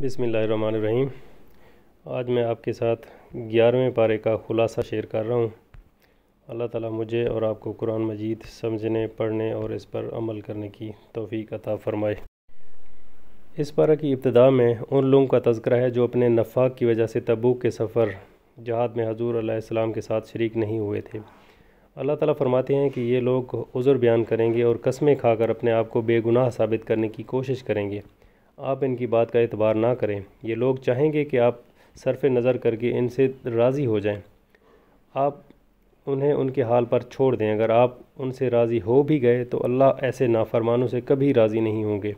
बिसमीम आज मैं आपके साथ ग्यारहवें पारे का ख़ुलासा शेयर कर रहा हूँ अल्लाह ताला मुझे और आपको कुरान मजीद समझने पढ़ने और इस पर अमल करने की तोफ़ी अता फ़रमाए इस पारा की इब्तदा में उन लोगों का तस्करा है जो अपने नफाक की वजह से तबूक के सफ़र जहाद में हजूर अल्लाम के साथ शरीक नहीं हुए थे अल्लाह ताला फरमाते हैं कि ये लोग उज़र बयान करेंगे और कस्में खाकर अपने आप को बेगुनाह साबित करने की कोशिश करेंगे आप इनकी बात का एतबार ना करें ये लोग चाहेंगे कि आप सरफ नज़र करके इनसे राज़ी हो जाएं आप उन्हें उनके हाल पर छोड़ दें अगर आप उनसे राज़ी हो भी गए तो अल्लाह ऐसे नाफरमानों से कभी राज़ी नहीं होंगे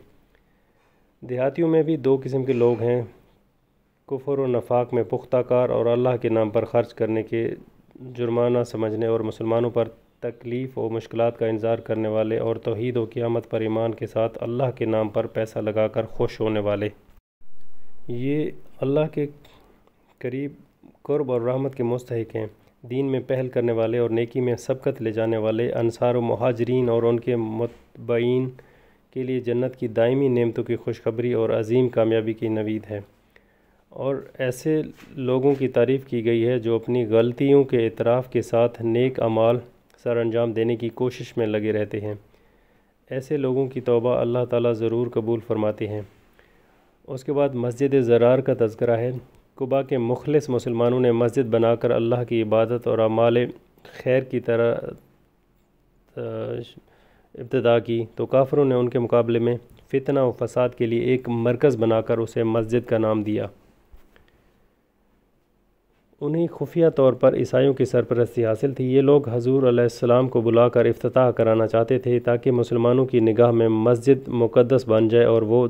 देहातियों में भी दो किस्म के लोग हैं कुफर और नफाक में पुख्ताकार और अल्लाह के नाम पर ख़र्च करने के जुर्माना समझने और मुसलमानों पर तकलीफ़ और मुश्किल का इंतज़ार करने वाले और तोहद व क़ियामत पर ईमान के साथ अल्लाह के नाम पर पैसा लगा कर खुश होने वाले ये अल्लाह के करीब कर्ब और रहमत के मुस्तक हैं दीन में पहल करने वाले और नेकी में सबकत ले जाने वाले अनसार महाजरीन और उनके मतबीन के लिए जन्नत की दायमी नियमतों की खुशखबरी और अजीम कामयाबी की नवीद है और ऐसे लोगों की तारीफ़ की गई है जो अपनी गलतियों के इतराफ़ के साथ नेक अमाल सर अंजाम देने की कोशिश में लगे रहते हैं ऐसे लोगों की तोबा अल्लाह ताला ज़रूर कबूल फरमाते हैं उसके बाद मस्जिद ज़रार का तस्करा है कुबा के मुखलस मुसलमानों ने मस्जिद बनाकर अल्लाह की इबादत और अमाल खैर की तरह इब्तदा की तो काफरों ने उनके मुकाबले में फ़ितना व फसाद के लिए एक मरकज़ बनाकर उसे मस्जिद का नाम दिया उन्हें खुफिया तौर पर ईसाइयों की सरपरस्ती हासिल थी ये लोग हजूर अलैहिस्सलाम को बुलाकर अफ्ताह कराना चाहते थे ताकि मुसलमानों की निगाह में मस्जिद मुक़दस बन जाए और वो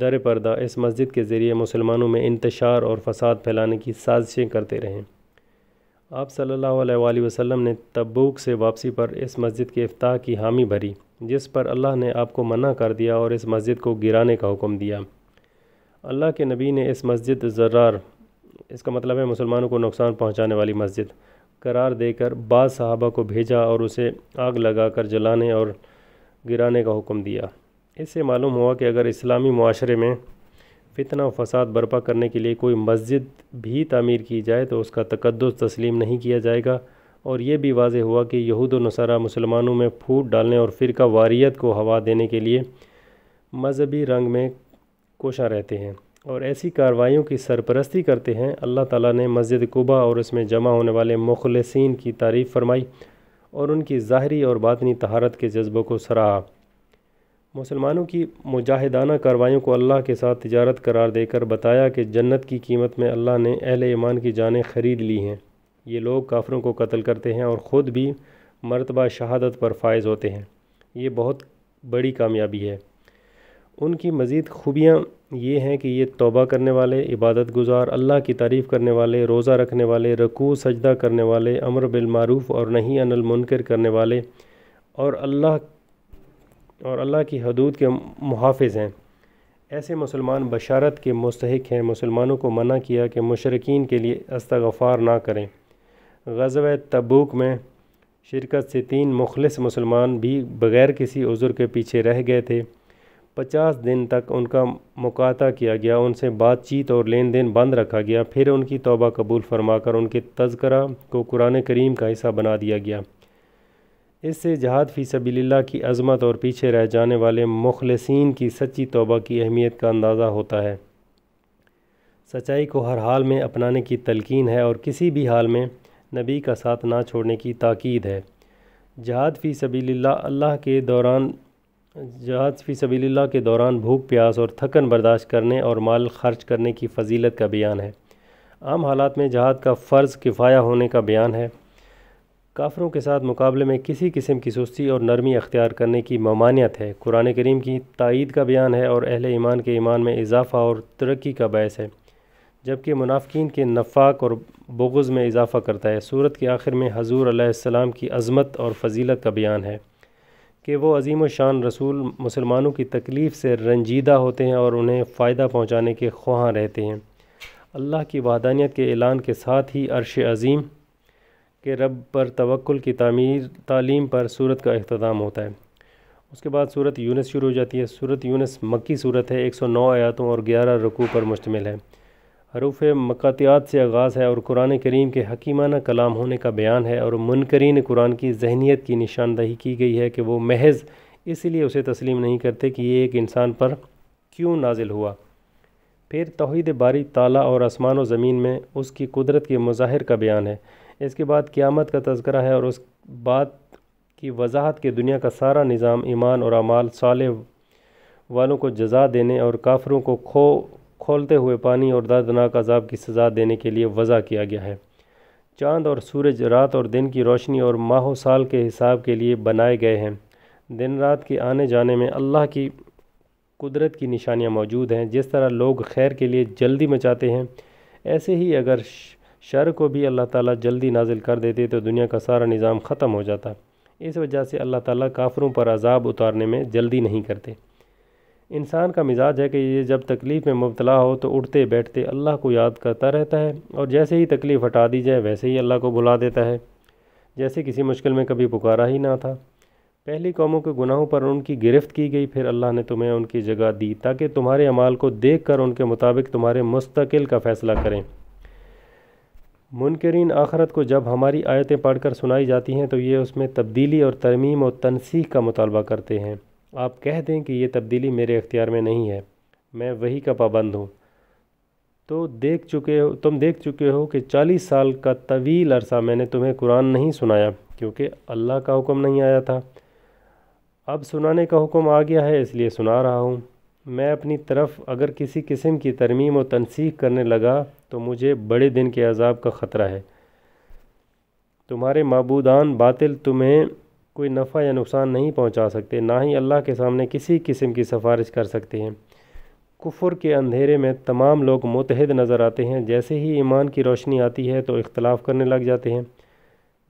दर पर्दा इस मस्जिद के ज़रिए मुसलमानों में इंतशार और फसाद फैलाने की साजिशें करते रहें आप सल्ला वसम ने तब्बूक से वापसी पर इस मस्जिद के अफ्ताह की हामी भरी जिस पर अल्लाह ने आपको मना कर दिया और इस मस्जिद को गिराने का हुक्म दिया अल्लाह के नबी ने इस मस्जिद जर्रार इसका मतलब है मुसलमानों को नुकसान पहुंचाने वाली मस्जिद करार देकर बाद साहबा को भेजा और उसे आग लगाकर जलाने और गिराने का हुक्म दिया इससे मालूम हुआ कि अगर इस्लामी माशरे में फितना और फसाद बर्पा करने के लिए कोई मस्जिद भी तामीर की जाए तो उसका तकदस तस्लीम नहीं किया जाएगा और यह भी वाज हुआ कि यहूद नसारा मुसलमानों में फूट डालने और फ़िरका वारियत को हवा देने के लिए मजहबी रंग में कोशा रहते हैं और ऐसी कार्रवाइयों की सरपरस्ती करते हैं अल्लाह ताला ने मस्जिद कुबा और उसमें जमा होने वाले मुखलसिन की तारीफ़ फरमाई और उनकी ज़ाहरी और बातनी तहारत के जज्बों को सराहा मुसलमानों की मुजाहिदाना कार्रवाइयों को अल्लाह के साथ तजारत करार देकर बताया कि जन्नत की कीमत में अल्लाह ने अहल ईमान की जानें खरीद ली हैं ये लोग काफरों को कत्ल करते हैं और ख़ुद भी मरतबा शहादत पर फायज़ होते हैं ये बहुत बड़ी कामयाबी है उनकी मज़ीद खूबियाँ ये हैं कि ये तौबा करने वाले इबादत गुजार अल्लाह की तारीफ़ करने वाले रोज़ा रखने वाले रकू सजदा करने वाले अमर बिलमारूफ़ और नहीं अनिल मुनकर करने वाले और अल्लाह और अल्लाह की हदूद के मुहाफ़ हैं ऐसे मुसलमान बशारत के मुस्तक हैं मुसलमानों को मना किया कि मशरकिन के लिए अस्तगफ़ार ना करें गजब तबूक में शिरकत से तीन मुखलस मुसलमान भी बग़ैर किसी उज़र के पीछे रह गए थे पचास दिन तक उनका मुकाता किया गया उनसे बातचीत और लेन देन बंद रखा गया फिर उनकी तौबा कबूल फरमाकर उनके तस्करा को कुरान करीम का हिस्सा बना दिया गया इससे जहाद फ़ी सबील्ला की अजमत और पीछे रह जाने वाले मुखलसिन की सच्ची तौबा की अहमियत का अंदाज़ा होता है सच्चाई को हर हाल में अपनाने की तलकिन है और किसी भी हाल में नबी का साथ ना छोड़ने की ताक़द है जहाद फ़ी सबील्ला अल्लाह के दौरान जहाज फी सभी के दौरान भूख प्यास और थकन बर्दाश्त करने और माल खर्च करने की फजीलत का बयान है आम हालात में जहाद का फ़र्ज़ किफ़ाया होने का बयान है काफरों के साथ मुकाबले में किसी किस्म की सुस्ती और नरमी अख्तियार करने की ममानियत है कुरान करीम की तइद का बयान है और अहल ईमान के ईमान में इजाफ़ा और तरक्की का बयस है जबकि मुनाफिन के नफाक और बोगज़ में इजाफ़ा करता है सूरत के आखिर में हजूर आसमाम की अज़मत और फजीलत का बयान है कि वो अजीम शान रसूल मुसलमानों की तकलीफ़ से रंजीदा होते हैं और उन्हें फ़ायदा पहुँचाने के ख्वाह रहते हैं अल्लाह की वहदानियत के ऐलान के साथ ही अरश अज़ीम के रब पर तवक्ल की तमीर तालीम पर सूरत का अख्ताम होता है उसके बाद सूरत यूनस शुरू हो जाती है सूरत यूनस मक्की सूरत है 109 आयातों और 11 रकू पर मुश्तमिल है हरूफ मकातियात से आगाज़ है और कुरान करीम के हकीमाना कलाम होने का बयान है और मुनकरीन कुरान की जहनीत की निशानदही की गई है कि वो महज इसलिए उसे तस्लीम नहीं करते कि ये एक इंसान पर क्यों नाजिल हुआ फिर तोहद बारी ताला और आसमान व ज़मीन में उसकी कुदरत के मज़ाहिर का बयान है इसके बाद क़्यामत का तस्करा है और उस बात की वजाहत के दुनिया का सारा निज़ाम ईमान और अमाल साले वालों को जजा देने और काफरों को खो खोलते हुए पानी और दर्दनाक अजाब की सज़ा देने के लिए वज़ा किया गया है चांद और सूरज रात और दिन की रोशनी और माहो साल के हिसाब के लिए बनाए गए हैं दिन रात के आने जाने में अल्लाह की कुदरत की निशानियाँ मौजूद हैं जिस तरह लोग खैर के लिए जल्दी मचाते हैं ऐसे ही अगर शर को भी अल्लाह ताला जल्दी नाजिल कर देते तो दुनिया का सारा निज़ाम ख़त्म हो जाता इस वजह से अल्लाह ताला काफरों पर अजाब उतारने में जल्दी नहीं करते इंसान का मिजाज है कि ये जब तकलीफ़ में मुबतला हो तो उठते बैठते अल्लाह को याद करता रहता है और जैसे ही तकलीफ़ हटा दी जाए वैसे ही अल्लाह को बुला देता है जैसे किसी मुश्किल में कभी पुकारा ही ना था पहली कौमों के गुनाहों पर उनकी गिरफ्त की गई फिर अल्लाह ने तुम्हें उनकी जगह दी ताकि तुम्हारे अमाल को देख कर उनके मुताबिक तुम्हारे मुस्तकिल का फ़ैसला करें मुनकरीन आखरत को जब हमारी आयतें पढ़कर सुनाई जाती हैं तो ये उसमें तब्दीली और तरमीम और तनसीह का मुतालबा करते हैं आप कह दें कि ये तब्दीली मेरे अख्तियार में नहीं है मैं वही का पाबंद हूँ तो देख चुके हो तुम देख चुके हो कि चालीस साल का तवील अरसा मैंने तुम्हें कुरान नहीं सुनाया क्योंकि अल्लाह का हुक्म नहीं आया था अब सुनाने का हुक्म आ गया है इसलिए सुना रहा हूँ मैं अपनी तरफ अगर किसी किस्म की तरमीम और तनसीख करने लगा तो मुझे बड़े दिन के अजाब का ख़तरा है तुम्हारे मबूदान बातिल तुम्हें कोई नफ़ा या नुकसान नहीं पहुंचा सकते ना ही अल्लाह के सामने किसी किस्म की सिफारिश कर सकते हैं कुफर के अंधेरे में तमाम लोग मुतहद नज़र आते हैं जैसे ही ईमान की रोशनी आती है तो इख्तलाफ करने लग जाते हैं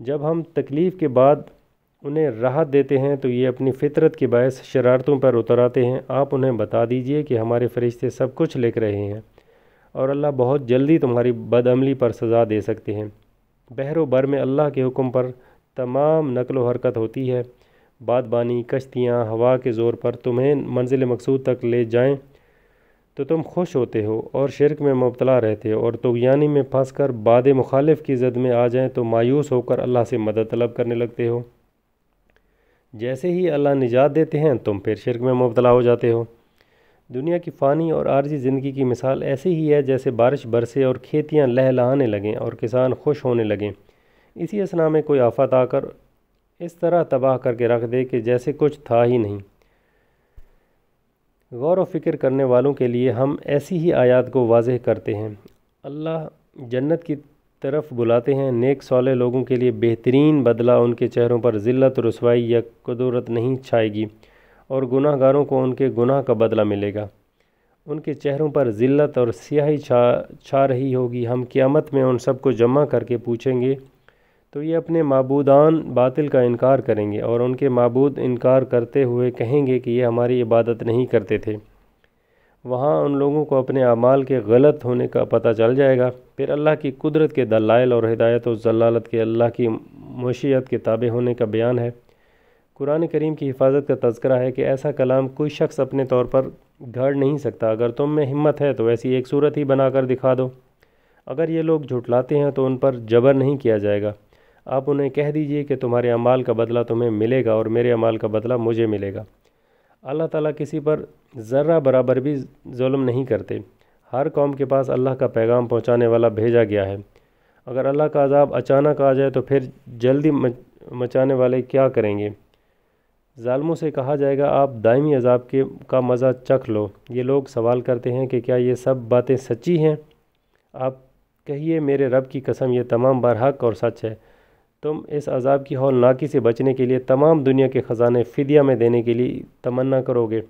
जब हम तकलीफ़ के बाद उन्हें राहत देते हैं तो ये अपनी फितरत के बायस शरारतों पर उतर आते हैं आप उन्हें बता दीजिए कि हमारे फरिश्ते सब कुछ लिख रहे हैं और अल्लाह बहुत जल्दी तुम्हारी बदअमली पर सज़ा दे सकते हैं बहरों भर में अल्लाह के हुक्म पर तमाम नकल व हरकत होती है बानी कश्तियाँ हवा के ज़ोर पर तुम्हें मंजिल मकसूद तक ले जाएँ तो तुम खुश होते हो और शिरक में मुबतला रहते हो और तुगयानी में फंस कर बाद मुखालिफ की जद में आ जाएँ तो मायूस होकर अल्लाह से मदद तलब करने लगते हो जैसे ही अल्लाह निजात देते हैं तुम फिर शिरक में मुबतला हो जाते हो दुनिया की फ़ानी और आर्जी ज़िंदगी की मिसाल ऐसी ही है जैसे बारिश बरसे और खेतियाँ लहलहाने लगें और किसान खुश होने लगें इसी असना में कोई आफत आकर इस तरह तबाह करके रख दे कि जैसे कुछ था ही नहीं गौर व फिक्र करने वालों के लिए हम ऐसी ही आयात को वाजह करते हैं अल्लाह जन्नत की तरफ बुलाते हैं नेक सौले लोगों के लिए बेहतरीन बदला उनके चेहरों पर ज़िल्लत रसवाई या कदूरत नहीं छाएगी और गुनाहगारों को उनके गुनाह का बदला मिलेगा उनके चेहरों पर ज़िल्त और स्याही छा छा रही होगी हम क़ियामत में उन सबको जमा करके पूछेंगे तो ये अपने मबूदान बातिल का इनकार करेंगे और उनके मबूद इनकार करते हुए कहेंगे कि ये हमारी इबादत नहीं करते थे वहाँ उन लोगों को अपने अमाल के गलत होने का पता चल जाएगा फिर अल्लाह की कुदरत के दलाइल और हिदायत और जलालत के अल्लाह की मशीत के ताबे होने का बयान है कुरान करीम की हिफाजत का तस्करा है कि ऐसा कलाम कोई शख्स अपने तौर पर घड़ नहीं सकता अगर तुम में हिम्मत है तो ऐसी एक सूरत ही बनाकर दिखा दो अगर ये लोग झुटलाते हैं तो उन पर जबर नहीं किया जाएगा आप उन्हें कह दीजिए कि तुम्हारे अमाल का बदला तुम्हें मिलेगा और मेरे अमाल का बदला मुझे मिलेगा अल्लाह ताला किसी पर ज़र्रा बराबर भी जुल्म नहीं करते हर कौम के पास अल्लाह का पैगाम पहुंचाने वाला भेजा गया है अगर अल्लाह का अजाब अचानक आ जाए तो फिर जल्दी मचाने वाले क्या करेंगे ालमों से कहा जाएगा आप दायमी अजाब के का मज़ा चख लो ये लोग सवाल करते हैं कि क्या ये सब बातें सच्ची हैं आप कहिए मेरे रब की कसम ये तमाम बार हक और सच है तुम इस अजाब की हौलनाकी से बचने के लिए तमाम दुनिया के ख़जाने फ़िदिया में देने के लिए तमन्ना करोगे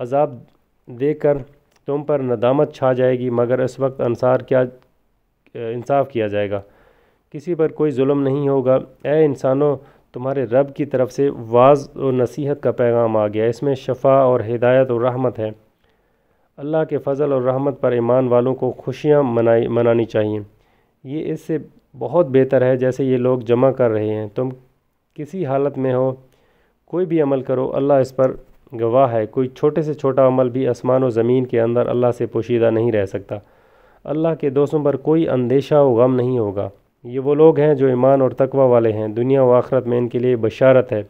अजाब देकर तुम पर नदामत छा जाएगी मगर इस वक्त अनसार क्या इंसाफ किया जाएगा किसी पर कोई जुल्म नहीं होगा ए इंसानों तुम्हारे रब की तरफ से वाज और नसीहत का पैगाम आ गया इसमें शफा और हिदायत और रहमत है अल्लाह के फ़ज़ल और रहमत पर ईमान वालों को खुशियाँ मनाई मनानी चाहिए ये इससे बहुत बेहतर है जैसे ये लोग जमा कर रहे हैं तुम किसी हालत में हो कोई भी अमल करो अल्लाह इस पर गवाह है कोई छोटे से छोटा अमल भी आसमान और ज़मीन के अंदर अल्लाह से पोशीदा नहीं रह सकता अल्लाह के दोस्तों पर कोई अंदेशा व गम नहीं होगा ये वो लोग हैं जो ईमान और तकवा वाले हैं दुनिया व आखरत में इनके लिए बशारत है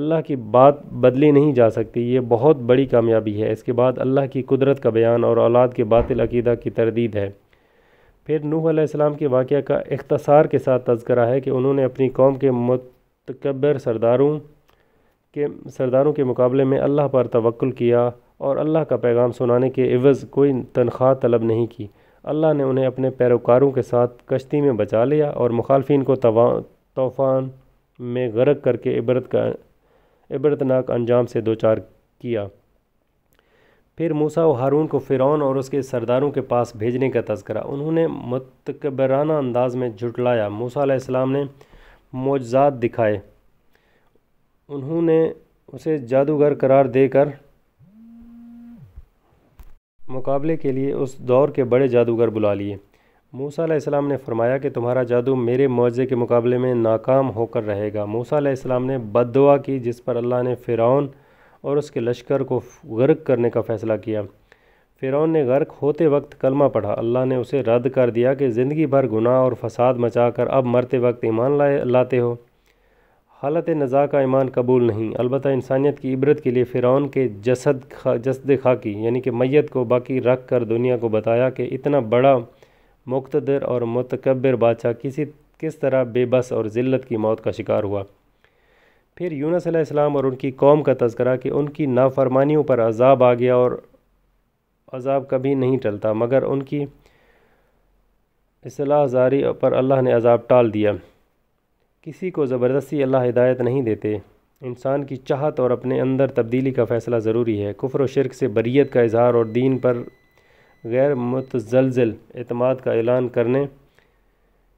अल्लाह की बात बदली नहीं जा सकती ये बहुत बड़ी कामयाबी है इसके बाद अल्लाह की कुदरत का बयान और औलाद के बातिल अकीदा की तरदीद है फिर नूह सलाम के वाक़ का अख्तसार के साथ तस्करा है कि उन्होंने अपनी कौम के मतकबर सरदारों के सरदारों के मुकाबले में अल्लाह पर तवक्ल किया और अल्लाह का पैगाम सुनाने के एवज़ कोई तनख्वाह तलब नहीं की अल्लाह ने उन्हें अपने पैरोकारों के साथ कश्ती में बचा लिया और मुखालफी को तूफ़ान में गर्क करके इबरत का इबरतनाक अंजाम से दो चार किया फिर मूसा और हारून को फ़िरौन और उसके सरदारों के पास भेजने का तस्करा उन्होंने मतकबराना अंदाज में झुटलाया मूसा ने मोजात दिखाए उन्होंने उसे जादूगर करार देकर मुकाबले के लिए उस दौर के बड़े जादूगर बुला लिए मूसा इस्लाम ने फरमाया कि तुम्हारा जादू मेरे मुआवजे के मुकाबले में नाकाम होकर रहेगा मूसा इस्लाम ने दुआ की जिस पर अल्लाह ने फ़िरौन और उसके लश्कर को गर्क करने का फ़ैसला किया फ़िरौन ने गर्क होते वक्त कलमा पढ़ा अल्लाह ने उसे रद्द कर दिया कि ज़िंदगी भर गुनाह और फसाद मचा कर अब मरते वक्त ईमान लाए लाते हो हालत नज़ा का ईमान कबूल नहीं अलबत् इंसानियत की इबरत के लिए फ़िरौन के जसद खा जसद खाकी यानी कि मैत को बाकी रख कर दुनिया को बताया कि इतना बड़ा मुख्तर और मतकबर बादशाह किसी किस तरह बेबस और ज़िल्त की मौत का शिकार हुआ फिर यूनस अलैहिस्सलाम और उनकी कौम का तस्करा कि उनकी नाफरमानियों पर अजाब आ गया और अजाब कभी नहीं टलता मगर उनकी असलाह जारी पर अल्लाह ने अजाब टाल दिया किसी को ज़बरदस्ती अल्लाह हिदायत नहीं देते इंसान की चाहत और अपने अंदर तब्दीली का फ़ैसला ज़रूरी है कुफ़र व शिरक से बरीत का इजहार और दीन पर गैर मुतजलजल अतमाद का ऐलान करने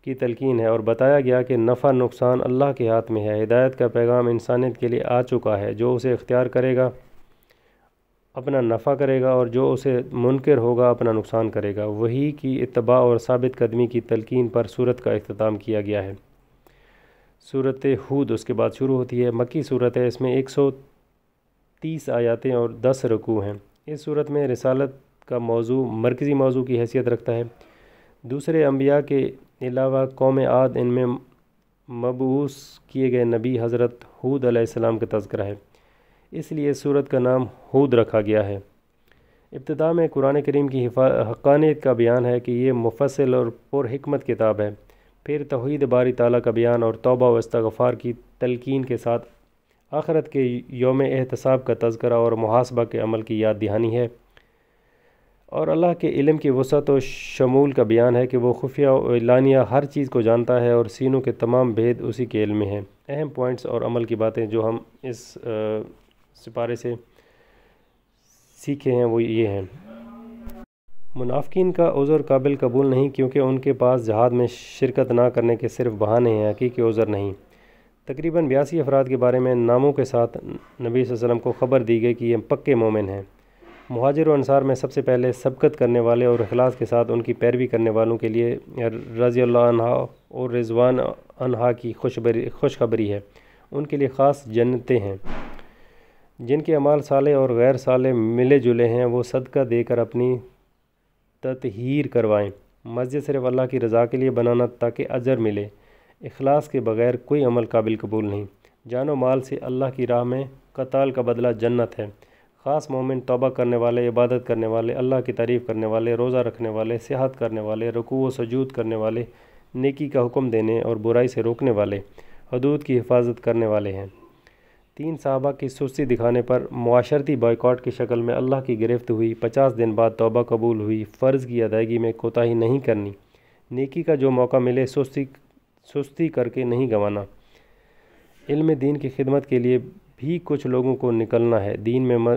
की तलकिन है और बताया गया कि नफ़ा नुकसान अल्लाह के हाथ में है हिदायत का पैगाम इंसानियत के लिए आ चुका है जो उसे इख्तियार करेगा अपना नफ़ा करेगा और जो उसे मुनकर होगा अपना नुकसान करेगा वही की इतबा और सबित कदमी की तलकिन पर सूरत का अख्ताम किया गया है सूरत हूद उसके बाद शुरू होती है मक्की सूरत है इसमें एक सौ तीस आयातें और दस रकू हैं इस सूरत में रसालत का मौजू मरकज़ी मौजू की हैसियत रखता है दूसरे अम्बिया के अलावा कौम आद इनमें मबूस किए गए नबी हज़रत हूद आसमाम का तस्करा है इसलिए सूरत का नाम हूद रखा गया है इब्तदा में कुरान करीम की हकानियत का बयान है कि ये मुफसल और पुरहमत किताब है फिर तोहद बारी ताली का बयान और तोबा व की तलकिन के साथ आखरत के योम एहतसाब का तस्करा और मुहासबा के अमल की याद दहानी है और अल्लाह के इलम की वसत और शमूल का बयान है कि वह खुफिया हर चीज़ को जानता है और सीनों के तमाम भेद उसी के इल्म में हैं अहम पॉइंट्स और अमल की बातें जो हम इस सिपारे से सीखे हैं वो ये हैं मुनाफिन का उज़र काबिल कबूल नहीं क्योंकि उनके पास जहाद में शिरकत ना करने के सिर्फ बहाने हैं हकीकी उज़र नहीं तकरीबन बयासी अफराद के बारे में नामों के साथ नबी वसम को ख़बर दी गई कि ये पक्के मोमिन हैं महाजिर अनसार में सबसे पहले सबकत करने वाले और अखलास के साथ उनकी पैरवी करने वालों के लिए रज़ी अनहा और रिजवान अनहा की खुशबरी खुशखबरी है उनके लिए ख़ास जन्नतें हैं जिनके अमाल साले और गैर साले मिले जुले हैं वो सदका देकर अपनी ततहीर करवाएं मस्जिद सिर्फ अल्लाह की रज़ा के लिए बनाना ताकि अजर मिले अखलास के बगैर कोई अमल काबिल कबूल नहीं जानो माल से अल्लाह की राह में कताल का बदला जन्नत है ख़ास मोमिन तोबा करने वाले इबादत करने वाले अल्लाह की तारीफ़ करने वाले रोज़ा रखने वाले सेहत करने वाले रकू व सजूद करने वाले नेकी का हुक्म देने और बुराई से रोकने वाले हदूद की हिफाजत करने वाले हैं तीन साहबा की सुस्ती दिखाने पर माशरती बॉयकॉट की शक्ल में अल्लाह की गिरफ्त हुई पचास दिन बाद तोबा कबूल हुई फ़र्ज़ की अदायगी में कोताही नहीं करनी नेकी का जो मौका मिले सुस्ती सुस्ती करके नहीं गंवाना इल्म दीन की खिदमत के लिए भी कुछ लोगों को निकलना है दीन में म,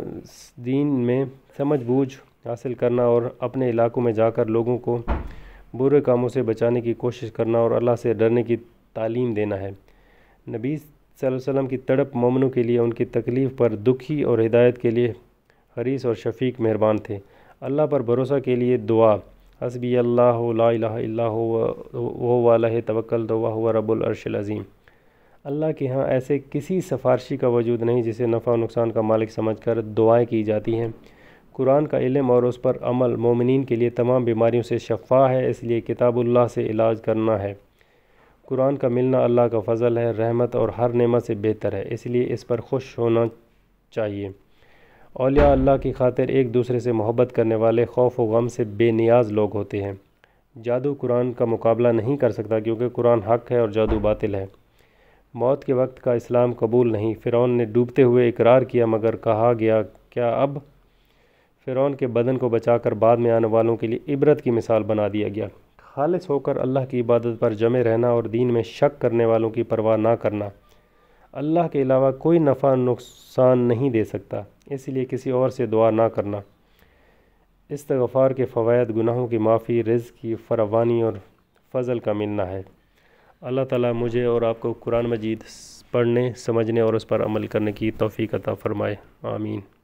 दीन में समझ बूझ हासिल करना और अपने इलाकों में जाकर लोगों को बुरे कामों से बचाने की कोशिश करना और अल्लाह से डरने की तालीम देना है नबी वसल्लम की तड़प ममनों के लिए उनकी तकलीफ़ पर दुखी और हिदायत के लिए हरीस और शफीक मेहरबान थे अल्लाह पर भरोसा के लिए दुआ हसबी अल्लाह ला तवक्ल तो वाह रबुलरशीम अल्लाह के यहाँ ऐसे किसी सफ़ारशी का वजूद नहीं जिसे नफ़ा नुकसान का मालिक समझ कर दुआएँ की जाती हैं कुरान का इलम और उस पर अमल मोमिन के लिए तमाम बीमारियों से शफा है इसलिए किताबुल्लाह से इलाज करना है कुरान का मिलना अल्लाह का फ़ज़ल है रहमत और हर नमत से बेहतर है इसलिए इस पर खुश होना चाहिए अलिया अल्लाह की खातिर एक दूसरे से मोहब्बत करने वाले खौफ व गम से बेनियाज लोग होते हैं जादू कुरान का मुकाबला नहीं कर सकता क्योंकि कुरान हक है और जादू बातिल है मौत के वक्त का इस्लाम कबूल नहीं फ़िरौन ने डूबते हुए इकरार किया मगर कहा गया क्या अब फ़िरौन के बदन को बचाकर बाद में आने वालों के लिए इबरत की मिसाल बना दिया गया खालिस होकर अल्लाह की इबादत पर जमे रहना और दीन में शक करने वालों की परवाह ना करना अल्लाह के अलावा कोई नफ़ा नुकसान नहीं दे सकता इसलिए किसी और से दुआ ना करना इस्तगफ़ार के फ़वाद गुनाहों की माफ़ी रिज़ की फरावानी और फजल का मिलना है अल्लाह ताला मुझे और आपको कुरान मजीद पढ़ने समझने और उस पर अमल करने की तोफ़ी अता फ़रमाए आमीन